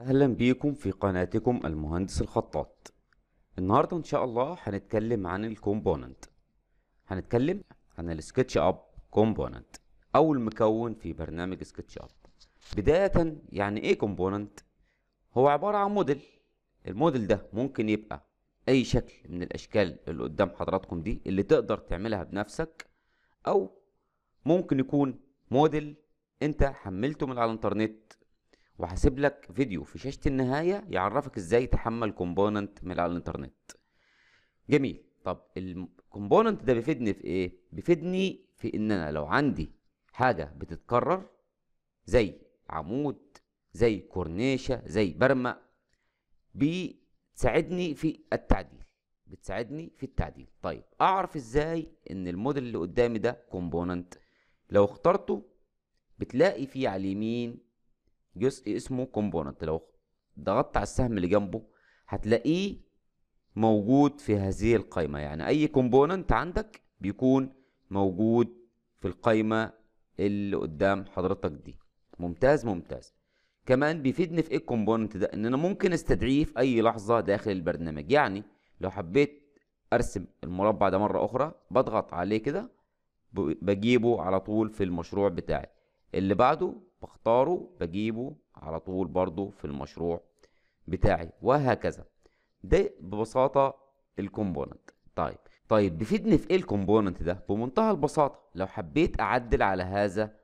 اهلا بيكم في قناتكم المهندس الخطاط النهارده ان شاء الله هنتكلم عن الكومبوننت هنتكلم عن السكتش اب كومبوننت او المكون في برنامج سكتش اب بدايه يعني ايه كومبوننت هو عباره عن موديل الموديل ده ممكن يبقى اي شكل من الاشكال اللي قدام حضراتكم دي اللي تقدر تعملها بنفسك او ممكن يكون موديل انت حملته من على الانترنت وهسيب لك فيديو في شاشة النهاية يعرفك ازاي تحمل كومبوننت من على الانترنت جميل طب الكومبوننت ده بيفيدني في ايه بيفيدني في ان انا لو عندي حاجة بتتكرر زي عمود زي كورنيشة زي برمة بتساعدني في التعديل بتساعدني في التعديل طيب اعرف ازاي ان الموديل اللي قدامي ده كومبوننت لو اخترته بتلاقي فيه على اليمين جزء اسمه كومبوننت لو ضغطت على السهم اللي جنبه هتلاقيه موجود في هذه القائمة يعني أي كومبوننت عندك بيكون موجود في القائمة اللي قدام حضرتك دي ممتاز ممتاز كمان بيفيدني في ايه الكومبوننت ده ان انا ممكن استدعيه في اي لحظه داخل البرنامج يعني لو حبيت ارسم المربع ده مره اخرى بضغط عليه كده بجيبه على طول في المشروع بتاعي اللي بعده بختاره بجيبه على طول برضو في المشروع بتاعي وهكذا ده ببساطة الكومبوننت طيب طيب بيفيدني في ايه الكومبوننت ده بمنتهى البساطة لو حبيت اعدل على هذا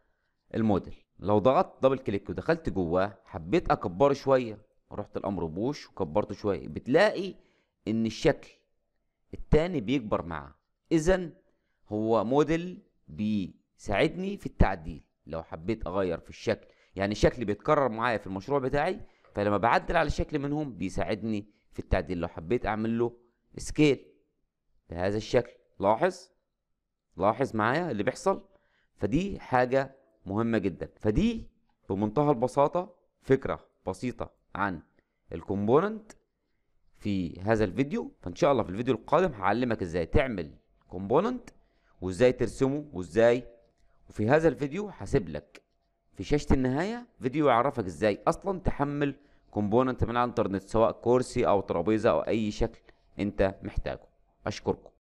الموديل لو ضغطت دبل كليك ودخلت جواه حبيت اكبره شوية رحت الامر بوش وكبرته شوية بتلاقي ان الشكل التاني بيكبر معاه اذا هو موديل بيساعدني في التعديل لو حبيت اغير في الشكل يعني الشكل بيتكرر معايا في المشروع بتاعي فلما بعدل على شكل منهم بيساعدني في التعديل لو حبيت اعمل له سكيل بهذا الشكل لاحظ لاحظ معايا اللي بيحصل فدي حاجة مهمة جدا فدي بمنتهى البساطة فكرة بسيطة عن الكومبوننت في هذا الفيديو فان شاء الله في الفيديو القادم هعلمك ازاي تعمل كومبوننت وازاي ترسمه وازاي وفي هذا الفيديو هسيب لك في شاشة النهاية فيديو يعرفك ازاي اصلا تحمل كومبوننت من على الانترنت سواء كرسي او ترابيزة او اي شكل انت محتاجه اشكركم